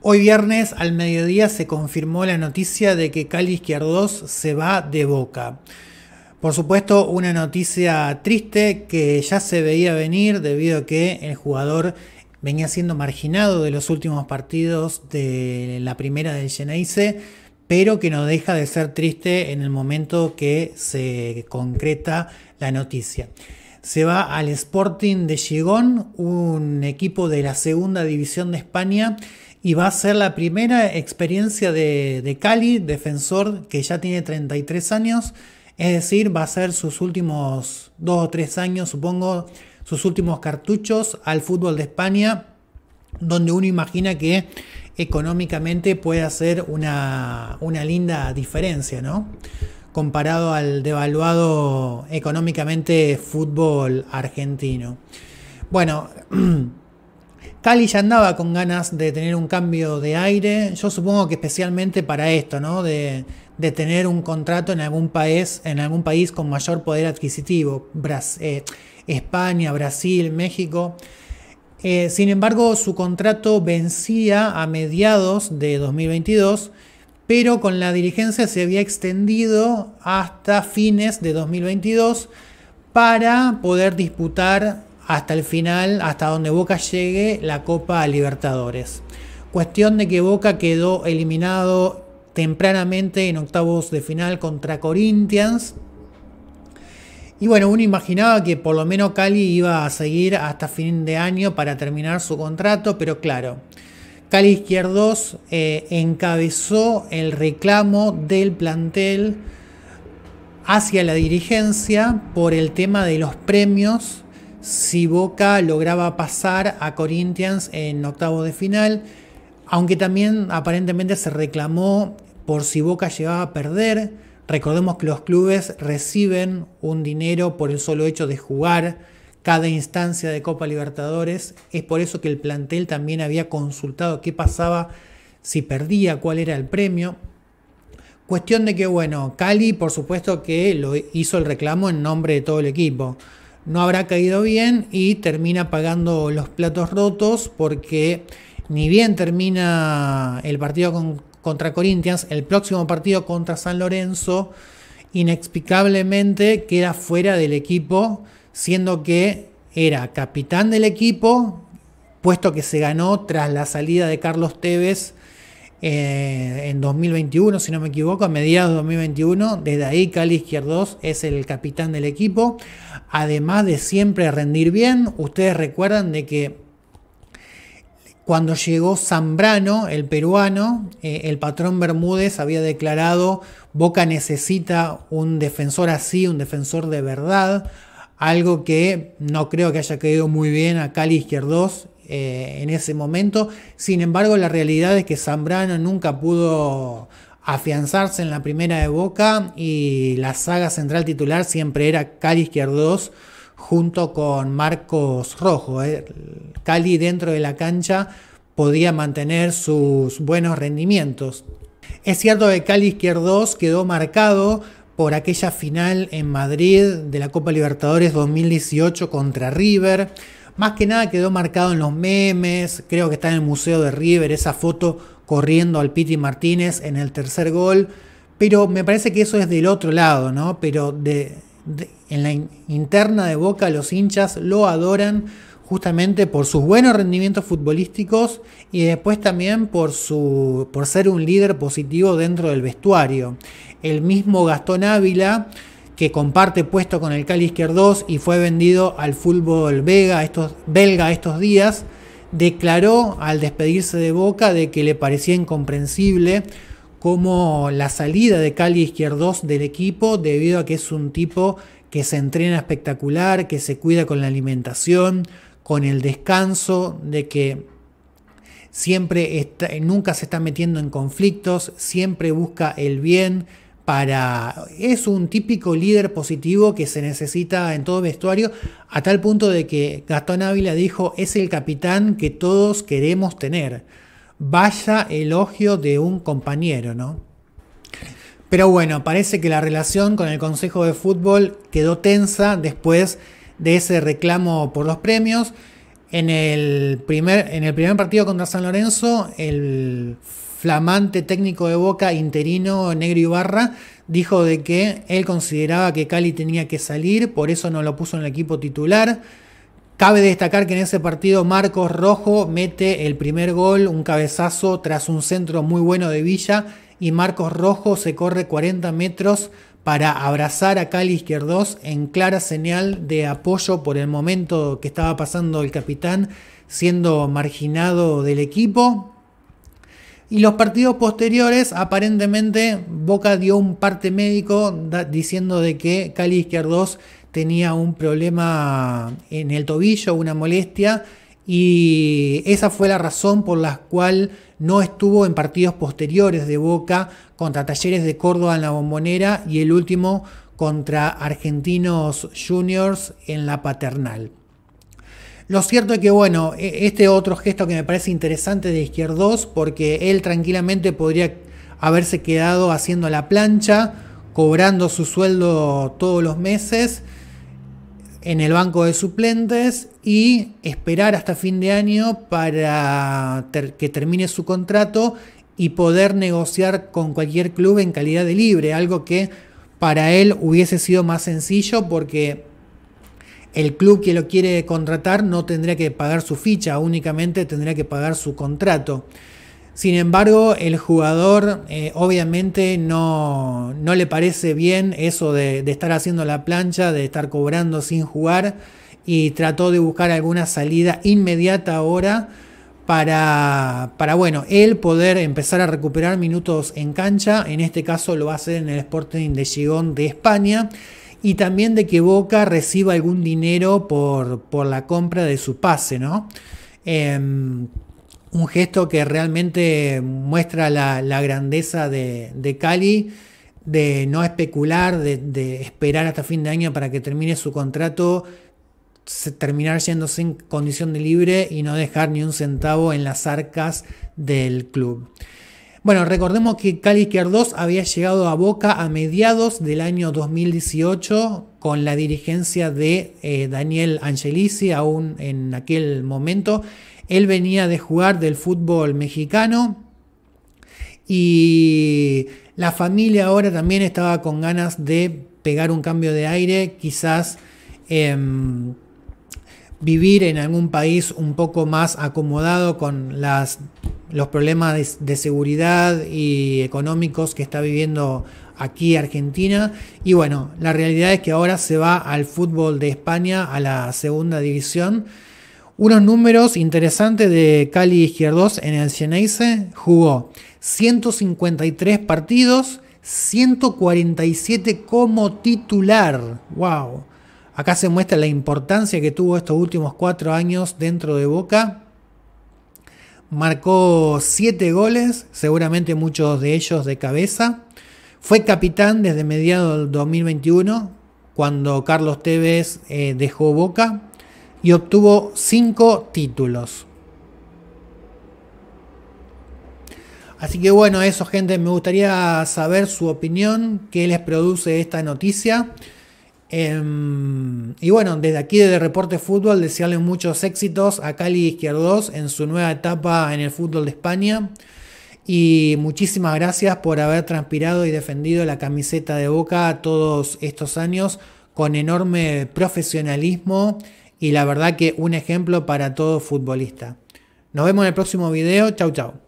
Hoy viernes al mediodía se confirmó la noticia de que Cali Izquierdos se va de boca. Por supuesto, una noticia triste que ya se veía venir debido a que el jugador venía siendo marginado de los últimos partidos de la primera del Geneise, pero que no deja de ser triste en el momento que se concreta la noticia. Se va al Sporting de Gijón, un equipo de la segunda división de España y va a ser la primera experiencia de, Cali, defensor que ya tiene 33 años, es decir, va a ser sus últimos dos o tres años, supongo, sus últimos cartuchos al fútbol de España, donde uno imagina que económicamente puede hacer una, una linda diferencia, ¿no? Comparado al devaluado económicamente fútbol argentino. Bueno, Cali ya andaba con ganas de tener un cambio de aire, yo supongo que especialmente para esto, ¿no? De, tener un contrato en algún país, en algún país con mayor poder adquisitivo, eh, España, Brasil, México. Eh, sin embargo, su contrato vencía a mediados de 2022, pero con la dirigencia se había extendido hasta fines de 2022 para poder disputar hasta el final, hasta donde Boca llegue, la Copa Libertadores. Cuestión de que Boca quedó eliminado tempranamente en octavos de final contra Corinthians. Y bueno, uno imaginaba que por lo menos Cali iba a seguir hasta fin de año para terminar su contrato, pero claro, Cali Izquierdos eh, encabezó el reclamo del plantel hacia la dirigencia por el tema de los premios si Boca lograba pasar a Corinthians en octavos de final, aunque también aparentemente se reclamó por si Boca llegaba a perder. Recordemos que los clubes reciben un dinero por el solo hecho de jugar cada instancia de Copa Libertadores. Es por eso que el plantel también había consultado qué pasaba si perdía, cuál era el premio. Cuestión de que, bueno, Cali por supuesto que lo hizo el reclamo en nombre de todo el equipo no habrá caído bien y termina pagando los platos rotos porque ni bien termina el partido contra Corinthians, el próximo partido contra San Lorenzo inexplicablemente queda fuera del equipo, siendo que era capitán del equipo, puesto que se ganó tras la salida de Carlos Tevez eh, en 2021, si no me equivoco, a mediados de 2021. Desde ahí, Cali Izquierdos es el capitán del equipo. Además de siempre rendir bien, ustedes recuerdan de que cuando llegó Zambrano, el peruano, eh, el patrón Bermúdez había declarado, Boca necesita un defensor así, un defensor de verdad, algo que no creo que haya caído muy bien a Cali Izquierdos eh, en ese momento. Sin embargo, la realidad es que Zambrano nunca pudo afianzarse en la primera de Boca y la saga central titular siempre era Cali Izquierdos junto con Marcos Rojo. Eh, Cali dentro de la cancha podía mantener sus buenos rendimientos. Es cierto que Cali Izquierdos quedó marcado por aquella final en Madrid de la Copa Libertadores 2018 contra River, más que nada quedó marcado en los memes, creo que está en el Museo de River esa foto corriendo al Piti Martínez en el tercer gol, pero me parece que eso es del otro lado, ¿no? Pero en la interna de Boca los hinchas lo adoran justamente por sus buenos rendimientos futbolísticos y después también por, su, por ser un líder positivo dentro del vestuario. El mismo Gastón Ávila que comparte puesto con el Cali Izquierdos y fue vendido al fútbol belga estos, belga estos días, declaró al despedirse de Boca de que le parecía incomprensible como la salida de Cali Izquierdos del equipo debido a que es un tipo que se entrena espectacular, que se cuida con la alimentación, con el descanso, de que siempre nunca se está metiendo en conflictos, siempre busca el bien, es un típico líder positivo que se necesita en todo vestuario, a tal punto de que Gastón Ávila dijo, es el capitán que todos queremos tener. Vaya elogio de un compañero, ¿no? Pero bueno, parece que la relación con el Consejo de Fútbol quedó tensa después de ese reclamo por los premios. En el primer, en el primer partido contra San Lorenzo, el flamante técnico de Boca interino Negro Ibarra dijo de que él consideraba que Cali tenía que salir, por eso no lo puso en el equipo titular. Cabe destacar que en ese partido Marcos Rojo mete el primer gol, un cabezazo tras un centro muy bueno de Villa y Marcos Rojo se corre 40 metros para abrazar a Cali Izquierdos en clara señal de apoyo por el momento que estaba pasando el capitán siendo marginado del equipo. Y los partidos posteriores, aparentemente, Boca dio un parte médico diciendo de que Cali Izquierdos tenía un problema en el tobillo, una molestia, y esa fue la razón por la cual no estuvo en partidos posteriores de Boca contra Talleres de Córdoba en la Bombonera y el último contra Argentinos Juniors en la Paternal. Lo cierto es que, bueno, e, este otro gesto que me parece interesante de Izquierdos, porque él tranquilamente podría haberse quedado haciendo la plancha, cobrando su sueldo todos los meses en el banco de suplentes y esperar hasta fin de año para que termine su contrato y poder negociar con cualquier club en calidad de libre, algo que para él hubiese sido más sencillo porque el club que lo quiere contratar no tendría que pagar su ficha, únicamente tendría que pagar su contrato. Sin embargo, el jugador eh, obviamente no, le parece bien eso de, estar haciendo la plancha, de estar cobrando sin jugar y trató de buscar alguna salida inmediata ahora para, para bueno, él poder empezar a recuperar minutos en cancha. En este caso lo hace en el Sporting de Gijón de España y también de que Boca reciba algún dinero por, la compra de su pase, ¿no? Em, un gesto que realmente muestra la, grandeza de, Cali, de no especular, de, de, esperar hasta fin de año para que termine su contrato, terminar yéndose en condición de libre y no dejar ni un centavo en las arcas del club. Bueno, recordemos que Cali 2 había llegado a Boca a mediados del año 2018 con la dirigencia de eh, Daniel Angelici, aún en aquel momento. Él venía de jugar del fútbol mexicano y la familia ahora también estaba con ganas de pegar un cambio de aire, quizás... Em, vivir en algún país un poco más acomodado con las, los problemas de, seguridad y económicos que está viviendo aquí Argentina. Y bueno, la realidad es que ahora se va al fútbol de España, a la segunda división. Unos números interesantes de Cali Izquierdos en el Cieneice. Jugó 153 partidos, 147 como titular. ¡Wow! Acá se muestra la importancia que tuvo estos últimos cuatro años dentro de Boca. Marcó siete goles, seguramente muchos de ellos de cabeza. Fue capitán desde mediados del 2021, cuando Carlos Tevez eh, dejó Boca, y obtuvo cinco títulos. Así que bueno, eso gente, me gustaría saber su opinión, qué les produce esta noticia. Em, y bueno, desde aquí, desde Reporte Fútbol, desearle muchos éxitos a Cali Izquierdos en su nueva etapa en el fútbol de España. Y muchísimas gracias por haber transpirado y defendido la camiseta de Boca todos estos años con enorme profesionalismo y la verdad que un ejemplo para todo futbolista. Nos vemos en el próximo video. Chau, chau.